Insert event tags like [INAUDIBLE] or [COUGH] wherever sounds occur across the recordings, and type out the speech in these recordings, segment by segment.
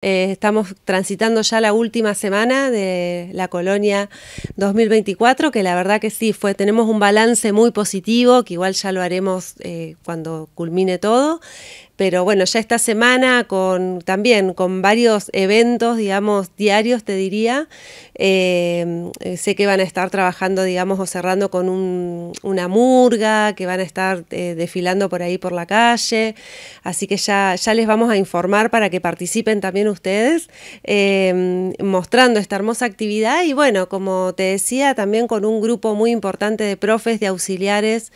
Eh, estamos transitando ya la última semana de la colonia 2024, que la verdad que sí, fue, tenemos un balance muy positivo, que igual ya lo haremos eh, cuando culmine todo pero bueno, ya esta semana con también con varios eventos, digamos, diarios, te diría, eh, eh, sé que van a estar trabajando, digamos, o cerrando con una murga, que van a estar eh, desfilando por ahí por la calle, así que ya, ya les vamos a informar para que participen también ustedes, mostrando esta hermosa actividad y bueno, como te decía, también con un grupo muy importante de profes, de auxiliares,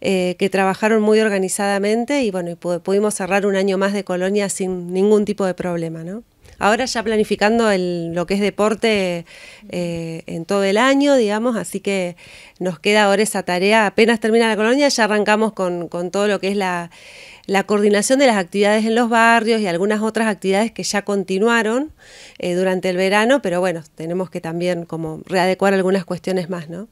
que trabajaron muy organizadamente y bueno, y pudimos cerrar un año más de Colonia sin ningún tipo de problema, ¿no? Ahora ya planificando lo que es deporte eh, en todo el año, digamos, así que nos queda ahora esa tarea. Apenas termina la colonia, ya arrancamos con, todo lo que es la, coordinación de las actividades en los barrios y algunas otras actividades que ya continuaron eh, durante el verano, pero bueno, tenemos que también como readecuar algunas cuestiones más, ¿no?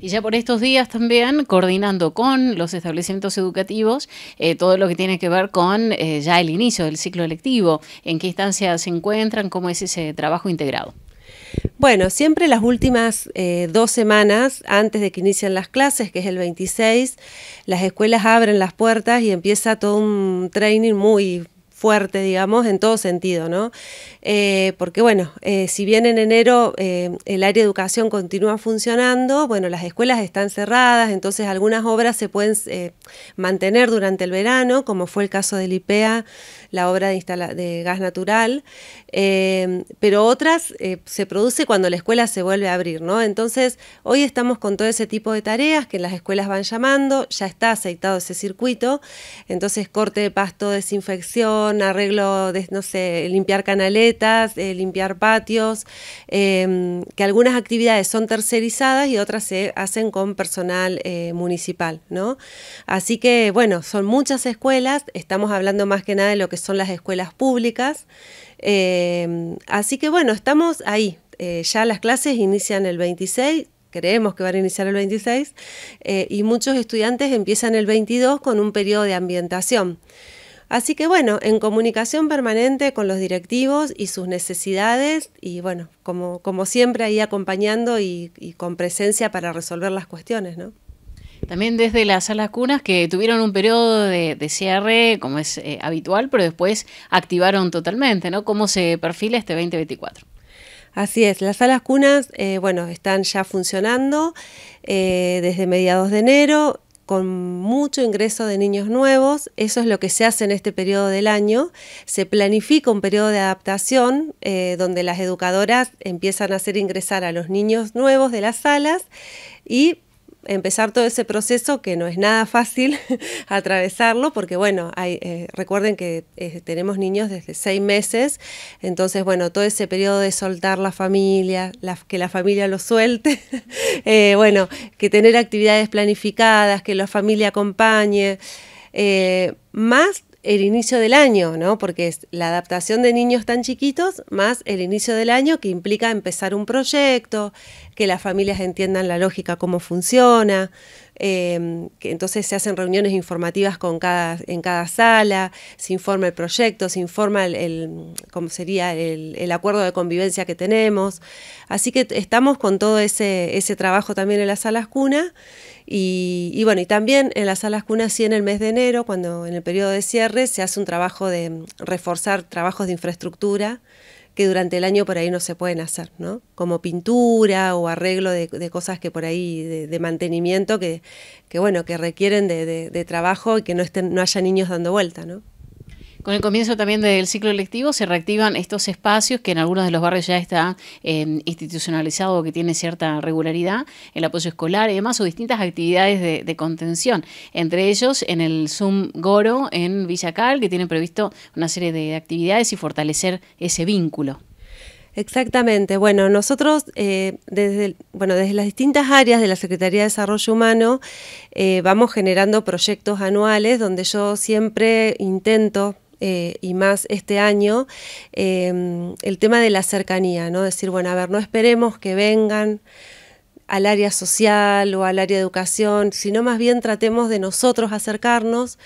Y ya por estos días también coordinando con los establecimientos educativos eh, todo lo que tiene que ver con eh, ya el inicio del ciclo lectivo, en qué instancia se encuentran, cómo es ese trabajo integrado. Bueno, siempre las últimas eh, dos semanas antes de que inician las clases, que es el 26, las escuelas abren las puertas y empieza todo un training muy fuerte, digamos, en todo sentido, ¿no? Eh, porque bueno, eh, si bien en enero eh, el área de educación continúa funcionando, bueno, las escuelas están cerradas, entonces algunas obras se pueden mantener durante el verano, como fue el caso del IPEA, la obra de, de gas natural, pero otras se produce cuando la escuela se vuelve a abrir, ¿no? Entonces, hoy estamos con todo ese tipo de tareas que las escuelas van llamando, ya está aceitado ese circuito, entonces corte de pasto, desinfección, arreglo de, no sé, limpiar canaletas, eh, limpiar patios, em, que algunas actividades son tercerizadas y otras se hacen con personal eh, municipal, ¿no? Así que, bueno, son muchas escuelas, estamos hablando más que nada de lo que son las escuelas públicas, em, así que, bueno, estamos ahí. Eh, ya las clases inician el 26, creemos que van a iniciar el 26, y muchos estudiantes empiezan el 22 con un periodo de ambientación. Así que bueno, en comunicación permanente con los directivos y sus necesidades y bueno, como, siempre ahí acompañando y, con presencia para resolver las cuestiones, ¿no? También desde las salas cunas que tuvieron un periodo de, cierre como es eh, habitual, pero después activaron totalmente, ¿no? ¿Cómo se perfila este 2024? Así es, las salas cunas, eh, bueno, están ya funcionando eh, desde mediados de enero con mucho ingreso de niños nuevos, eso es lo que se hace en este periodo del año, se planifica un periodo de adaptación eh, donde las educadoras empiezan a hacer ingresar a los niños nuevos de las salas y empezar todo ese proceso que no es nada fácil [LAUGHS] atravesarlo, porque bueno, hay, eh, recuerden que eh, tenemos niños desde seis meses, entonces bueno, todo ese periodo de soltar la familia, que la familia lo suelte, [LAUGHS] eh, bueno, que tener actividades planificadas, que la familia acompañe, más el inicio del año, ¿no? Porque es la adaptación de niños tan chiquitos más el inicio del año que implica empezar un proyecto, que las familias entiendan la lógica, cómo funciona, em, que entonces se hacen reuniones informativas con cada, en cada sala, se informa el proyecto, se informa el, cómo sería el, acuerdo de convivencia que tenemos. Así que estamos con todo ese, ese trabajo también en las salas cuna y, bueno, y también en las salas cunas sí en el mes de enero, cuando en el periodo de cierre, se hace un trabajo de mm, reforzar trabajos de infraestructura que durante el año por ahí no se pueden hacer, ¿no? Como pintura o arreglo de, cosas que por ahí, de, mantenimiento, que, que, bueno, que requieren de, trabajo y que no, estén, no haya niños dando vuelta, ¿no? Con el comienzo también del ciclo electivo se reactivan estos espacios que en algunos de los barrios ya está em, institucionalizado que tiene cierta regularidad, el apoyo escolar y demás, o distintas actividades de, contención. Entre ellos, en el Zoom Goro en Villacal, que tiene previsto una serie de actividades y fortalecer ese vínculo. Exactamente. Bueno, nosotros eh, desde, bueno, desde las distintas áreas de la Secretaría de Desarrollo Humano eh, vamos generando proyectos anuales donde yo siempre intento eh, y más este año, em, el tema de la cercanía, ¿no? Decir, bueno, a ver, no esperemos que vengan al área social o al área de educación, sino más bien tratemos de nosotros acercarnos,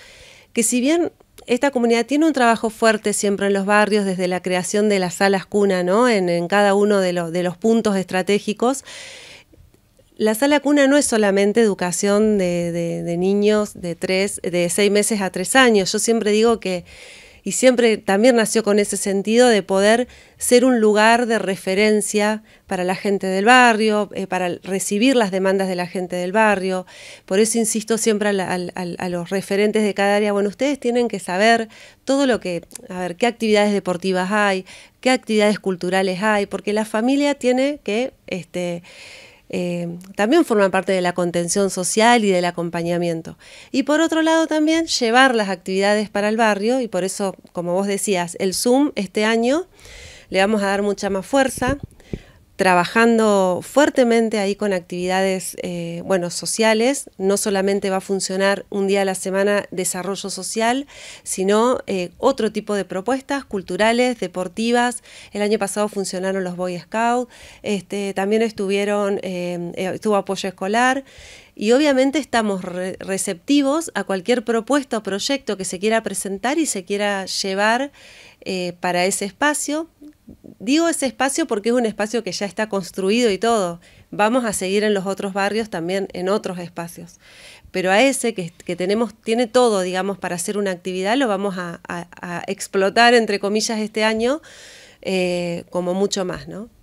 que si bien esta comunidad tiene un trabajo fuerte siempre en los barrios, desde la creación de las salas cuna, ¿no? En, cada uno de, de los puntos estratégicos, la sala cuna no es solamente educación de, de, niños de, tres, de seis meses a tres años. Yo siempre digo que y siempre también nació con ese sentido de poder ser un lugar de referencia para la gente del barrio, eh, para recibir las demandas de la gente del barrio. Por eso insisto siempre a, a, los referentes de cada área, bueno, ustedes tienen que saber todo lo que, a ver, qué actividades deportivas hay, qué actividades culturales hay, porque la familia tiene que... Este, eh, también forman parte de la contención social y del acompañamiento. Y por otro lado también llevar las actividades para el barrio y por eso, como vos decías, el Zoom este año le vamos a dar mucha más fuerza, trabajando fuertemente ahí con actividades eh, bueno, sociales. No solamente va a funcionar un día a la semana desarrollo social, sino eh, otro tipo de propuestas culturales, deportivas. El año pasado funcionaron los Boy Scouts, este, también estuvieron, eh, estuvo apoyo escolar. Y obviamente estamos receptivos a cualquier propuesta o proyecto que se quiera presentar y se quiera llevar para ese espacio digo ese espacio porque es un espacio que ya está construido y todo. Vamos a seguir en los otros barrios también, en otros espacios. Pero a ese que, tenemos, tiene todo, digamos, para hacer una actividad, lo vamos a, explotar, entre comillas, este año eh, como mucho más, ¿no?